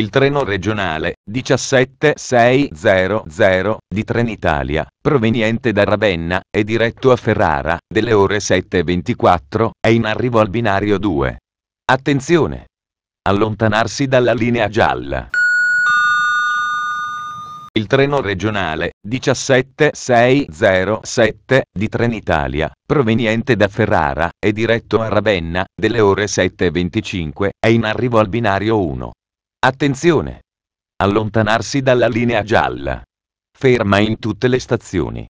Il treno regionale 17600 di Trenitalia, proveniente da Ravenna è diretto a Ferrara, delle ore 7.24, è in arrivo al binario 2. Attenzione! Allontanarsi dalla linea gialla. Il treno regionale 17607 di Trenitalia, proveniente da Ferrara è diretto a Ravenna, delle ore 7.25, è in arrivo al binario 1. Attenzione! Allontanarsi dalla linea gialla. Ferma in tutte le stazioni.